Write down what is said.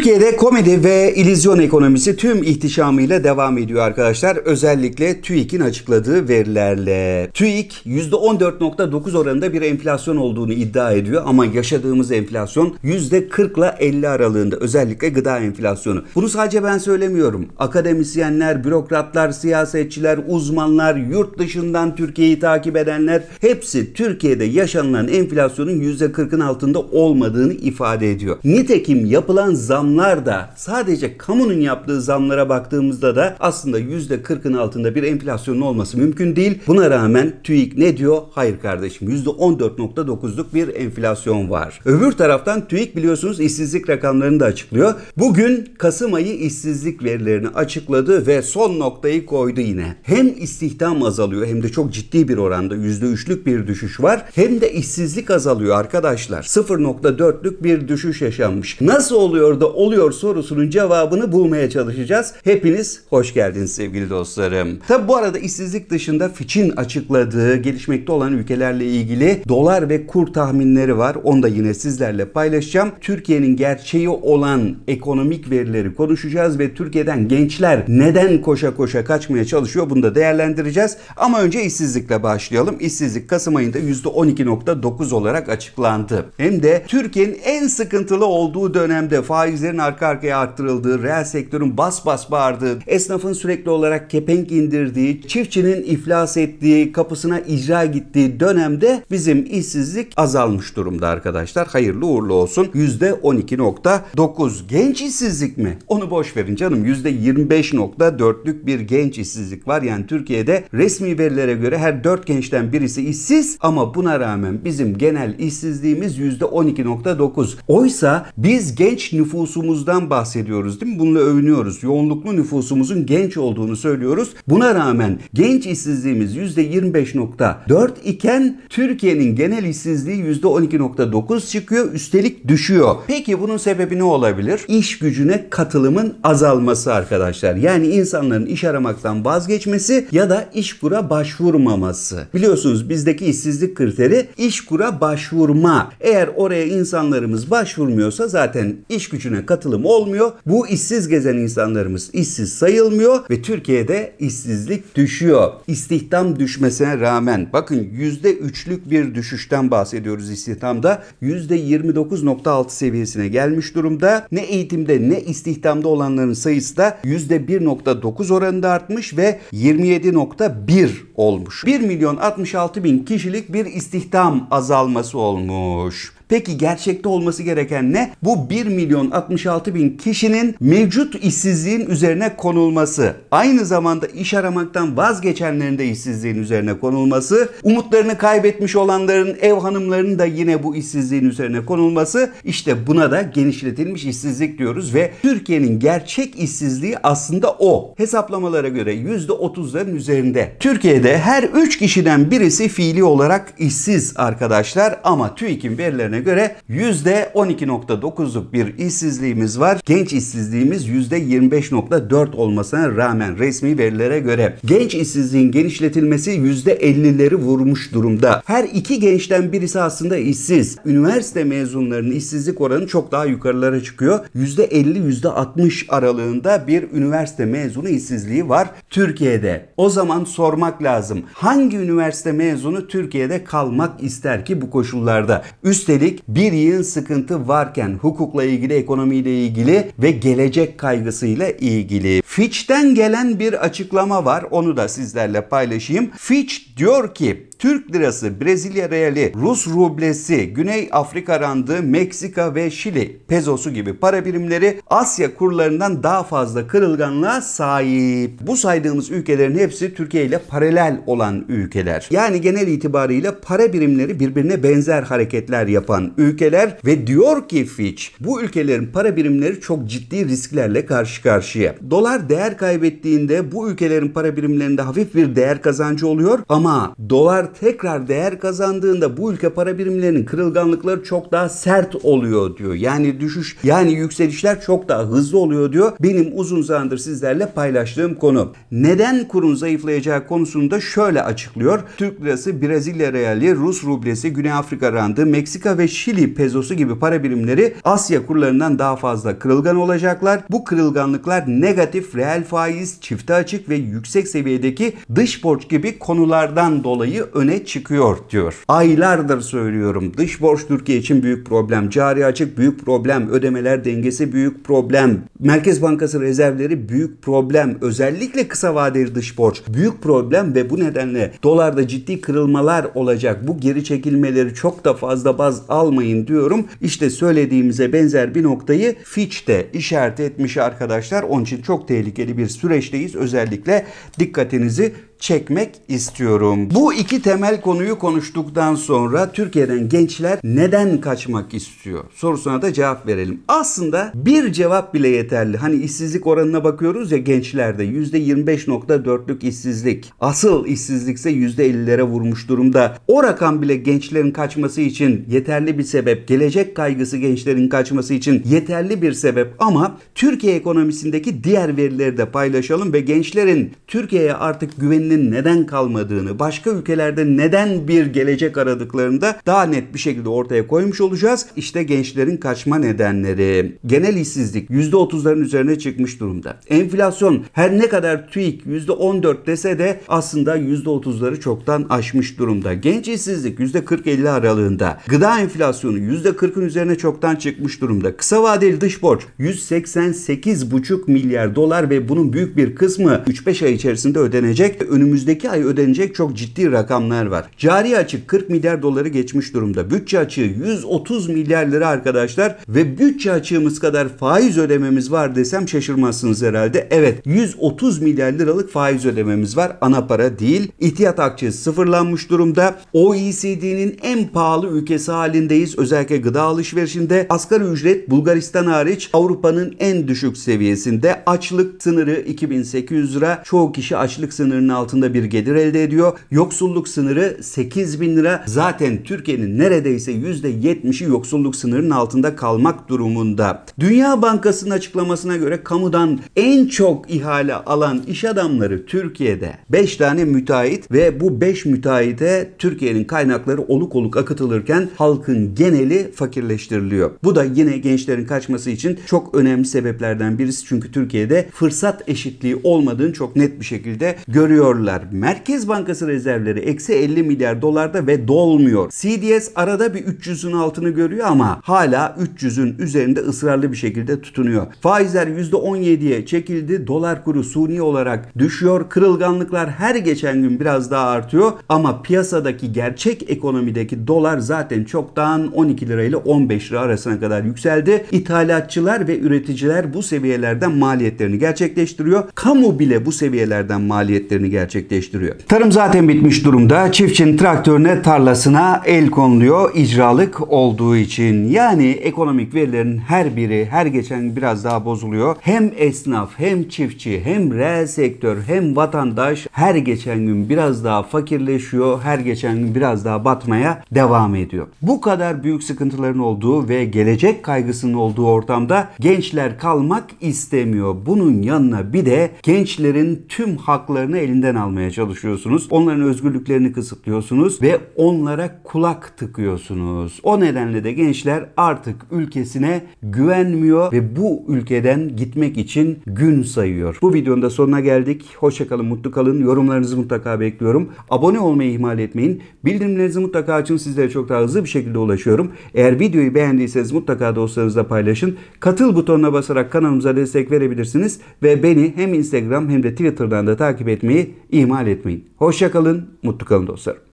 Türkiye'de komedi ve ilizyon ekonomisi tüm ihtişamıyla devam ediyor arkadaşlar. Özellikle TÜİK'in açıkladığı verilerle. TÜİK %14.9 oranında bir enflasyon olduğunu iddia ediyor ama yaşadığımız enflasyon %40 ile 50 aralığında özellikle gıda enflasyonu. Bunu sadece ben söylemiyorum. Akademisyenler, bürokratlar, siyasetçiler, uzmanlar, yurt dışından Türkiye'yi takip edenler hepsi Türkiye'de yaşanılan enflasyonun %40'ın altında olmadığını ifade ediyor. Nitekim yapılan zam zamlar da sadece kamunun yaptığı zamlara baktığımızda da aslında %40'ın altında bir enflasyonun olması mümkün değil. Buna rağmen TÜİK ne diyor? Hayır kardeşim %14.9'luk bir enflasyon var. Öbür taraftan TÜİK biliyorsunuz işsizlik rakamlarını da açıklıyor. Bugün Kasım ayı işsizlik verilerini açıkladı ve son noktayı koydu yine. Hem istihdam azalıyor hem de çok ciddi bir oranda %3'lük bir düşüş var. Hem de işsizlik azalıyor arkadaşlar. 0.4'lük bir düşüş yaşanmış. Nasıl oluyor da oluyor sorusunun cevabını bulmaya çalışacağız. Hepiniz hoş geldiniz sevgili dostlarım. Tabi bu arada işsizlik dışında Fitch'in açıkladığı gelişmekte olan ülkelerle ilgili dolar ve kur tahminleri var. Onu da yine sizlerle paylaşacağım. Türkiye'nin gerçeği olan ekonomik verileri konuşacağız ve Türkiye'den gençler neden koşa koşa kaçmaya çalışıyor bunu da değerlendireceğiz. Ama önce işsizlikle başlayalım. İşsizlik Kasım ayında %12.9 olarak açıklandı. Hem de Türkiye'nin en sıkıntılı olduğu dönemde faizleri faizlerin arka arkaya arttırıldığı, reel sektörün bas bas bağırdığı, esnafın sürekli olarak kepenk indirdiği, çiftçinin iflas ettiği, kapısına icra gittiği dönemde bizim işsizlik azalmış durumda arkadaşlar. Hayırlı uğurlu olsun. %12.9 genç işsizlik mi? Onu boş verin canım. %25.4'lük bir genç işsizlik var. Yani Türkiye'de resmi verilere göre her 4 gençten birisi işsiz ama buna rağmen bizim genel işsizliğimiz %12.9. Oysa biz genç nüfusu nüfusumuzdan bahsediyoruz değil mi? Bununla övünüyoruz. Yoğunluklu nüfusumuzun genç olduğunu söylüyoruz. Buna rağmen genç işsizliğimiz %25.4 iken Türkiye'nin genel işsizliği %12.9 çıkıyor. Üstelik düşüyor. Peki bunun sebebi ne olabilir? İş gücüne katılımın azalması arkadaşlar. Yani insanların iş aramaktan vazgeçmesi ya da iş kura başvurmaması. Biliyorsunuz bizdeki işsizlik kriteri iş kura başvurma. Eğer oraya insanlarımız başvurmuyorsa zaten iş gücüne katılım olmuyor. Bu işsiz gezen insanlarımız işsiz sayılmıyor ve Türkiye'de işsizlik düşüyor. İstihdam düşmesine rağmen bakın %3'lük bir düşüşten bahsediyoruz istihdamda. %29.6 seviyesine gelmiş durumda. Ne eğitimde ne istihdamda olanların sayısı da %1.9 oranında artmış ve 27.1 olmuş. 1 milyon 66 bin kişilik bir istihdam azalması olmuş. Peki gerçekte olması gereken ne? Bu 1 milyon 66 bin kişinin mevcut işsizliğin üzerine konulması. Aynı zamanda iş aramaktan vazgeçenlerin de işsizliğin üzerine konulması. Umutlarını kaybetmiş olanların, ev hanımlarının da yine bu işsizliğin üzerine konulması. İşte buna da genişletilmiş işsizlik diyoruz ve Türkiye'nin gerçek işsizliği aslında o. Hesaplamalara göre %30'ların üzerinde. Türkiye'de her 3 kişiden birisi fiili olarak işsiz arkadaşlar ama TÜİK'in verilerine göre %12.9'luk bir işsizliğimiz var. Genç işsizliğimiz %25.4 olmasına rağmen resmi verilere göre. Genç işsizliğin genişletilmesi %50'leri vurmuş durumda. Her iki gençten birisi aslında işsiz. Üniversite mezunlarının işsizlik oranı çok daha yukarılara çıkıyor. %50-%60 aralığında bir üniversite mezunu işsizliği var Türkiye'de. O zaman sormak lazım. Hangi üniversite mezunu Türkiye'de kalmak ister ki bu koşullarda? Üstelik yönelik bir yığın sıkıntı varken hukukla ilgili, ekonomiyle ilgili ve gelecek kaygısıyla ilgili. Fitch'ten gelen bir açıklama var. Onu da sizlerle paylaşayım. Fitch diyor ki Türk lirası, Brezilya reali, Rus rublesi, Güney Afrika randı, Meksika ve Şili pezosu gibi para birimleri Asya kurlarından daha fazla kırılganlığa sahip. Bu saydığımız ülkelerin hepsi Türkiye ile paralel olan ülkeler. Yani genel itibarıyla para birimleri birbirine benzer hareketler yapan ülkeler ve diyor ki Fitch bu ülkelerin para birimleri çok ciddi risklerle karşı karşıya. Dolar değer kaybettiğinde bu ülkelerin para birimlerinde hafif bir değer kazancı oluyor ama dolar tekrar değer kazandığında bu ülke para birimlerinin kırılganlıkları çok daha sert oluyor diyor. Yani düşüş yani yükselişler çok daha hızlı oluyor diyor. Benim uzun zamandır sizlerle paylaştığım konu. Neden kurun zayıflayacağı konusunda şöyle açıklıyor. Türk lirası, Brezilya reali, Rus rublesi, Güney Afrika randı, Meksika ve Şili pezosu gibi para birimleri Asya kurlarından daha fazla kırılgan olacaklar. Bu kırılganlıklar negatif reel faiz, çifte açık ve yüksek seviyedeki dış borç gibi konulardan dolayı öne çıkıyor diyor. Aylardır söylüyorum dış borç Türkiye için büyük problem. Cari açık büyük problem. Ödemeler dengesi büyük problem. Merkez Bankası rezervleri büyük problem. Özellikle kısa vadeli dış borç büyük problem ve bu nedenle dolarda ciddi kırılmalar olacak. Bu geri çekilmeleri çok da fazla baz almayın diyorum. İşte söylediğimize benzer bir noktayı Fitch de işaret etmiş arkadaşlar. Onun için çok tehlikeli bir süreçteyiz. Özellikle dikkatinizi çekmek istiyorum. Bu iki temel konuyu konuştuktan sonra Türkiye'den gençler neden kaçmak istiyor sorusuna da cevap verelim. Aslında bir cevap bile yeterli. Hani işsizlik oranına bakıyoruz ya gençlerde %25.4'lük işsizlik. Asıl işsizlikse ise %50'lere vurmuş durumda. O rakam bile gençlerin kaçması için yeterli bir sebep. Gelecek kaygısı gençlerin kaçması için yeterli bir sebep ama Türkiye ekonomisindeki diğer verileri de paylaşalım ve gençlerin Türkiye'ye artık güvenini ülkelerinin neden kalmadığını, başka ülkelerde neden bir gelecek aradıklarını da daha net bir şekilde ortaya koymuş olacağız. İşte gençlerin kaçma nedenleri. Genel işsizlik %30'ların üzerine çıkmış durumda. Enflasyon her ne kadar TÜİK %14 dese de aslında %30'ları çoktan aşmış durumda. Genç işsizlik %40-50 aralığında. Gıda enflasyonu %40'ın üzerine çoktan çıkmış durumda. Kısa vadeli dış borç 188,5 milyar dolar ve bunun büyük bir kısmı 3-5 ay içerisinde ödenecek önümüzdeki ay ödenecek çok ciddi rakamlar var. Cari açık 40 milyar doları geçmiş durumda. Bütçe açığı 130 milyar lira arkadaşlar ve bütçe açığımız kadar faiz ödememiz var desem şaşırmazsınız herhalde. Evet 130 milyar liralık faiz ödememiz var. Ana para değil. İhtiyat akçesi sıfırlanmış durumda. OECD'nin en pahalı ülkesi halindeyiz. Özellikle gıda alışverişinde asgari ücret Bulgaristan hariç Avrupa'nın en düşük seviyesinde. Açlık sınırı 2800 lira. Çoğu kişi açlık sınırının altında altında bir gelir elde ediyor. Yoksulluk sınırı 8 bin lira. Zaten Türkiye'nin neredeyse %70'i yoksulluk sınırının altında kalmak durumunda. Dünya Bankası'nın açıklamasına göre kamudan en çok ihale alan iş adamları Türkiye'de 5 tane müteahhit ve bu 5 müteahhite Türkiye'nin kaynakları oluk oluk akıtılırken halkın geneli fakirleştiriliyor. Bu da yine gençlerin kaçması için çok önemli sebeplerden birisi. Çünkü Türkiye'de fırsat eşitliği olmadığını çok net bir şekilde görüyorlar dolarlar. Merkez Bankası rezervleri eksi 50 milyar dolarda ve dolmuyor. CDS arada bir 300'ün altını görüyor ama hala 300'ün üzerinde ısrarlı bir şekilde tutunuyor. Faizler %17'ye çekildi. Dolar kuru suni olarak düşüyor. Kırılganlıklar her geçen gün biraz daha artıyor ama piyasadaki gerçek ekonomideki dolar zaten çoktan 12 lira ile 15 lira arasına kadar yükseldi. İthalatçılar ve üreticiler bu seviyelerden maliyetlerini gerçekleştiriyor. Kamu bile bu seviyelerden maliyetlerini gerçekleştiriyor gerçekleştiriyor. Tarım zaten bitmiş durumda. Çiftçinin traktörüne, tarlasına el konuluyor icralık olduğu için. Yani ekonomik verilerin her biri her geçen biraz daha bozuluyor. Hem esnaf, hem çiftçi, hem reel sektör, hem vatandaş her geçen gün biraz daha fakirleşiyor. Her geçen gün biraz daha batmaya devam ediyor. Bu kadar büyük sıkıntıların olduğu ve gelecek kaygısının olduğu ortamda gençler kalmak istemiyor. Bunun yanına bir de gençlerin tüm haklarını elinde elinden almaya çalışıyorsunuz. Onların özgürlüklerini kısıtlıyorsunuz ve onlara kulak tıkıyorsunuz. O nedenle de gençler artık ülkesine güvenmiyor ve bu ülkeden gitmek için gün sayıyor. Bu videonun da sonuna geldik. Hoşçakalın, mutlu kalın. Yorumlarınızı mutlaka bekliyorum. Abone olmayı ihmal etmeyin. Bildirimlerinizi mutlaka açın. Sizlere çok daha hızlı bir şekilde ulaşıyorum. Eğer videoyu beğendiyseniz mutlaka dostlarınızla paylaşın. Katıl butonuna basarak kanalımıza destek verebilirsiniz ve beni hem Instagram hem de Twitter'dan da takip etmeyi ihmal etmeyin. Hoşçakalın, mutlu kalın dostlarım.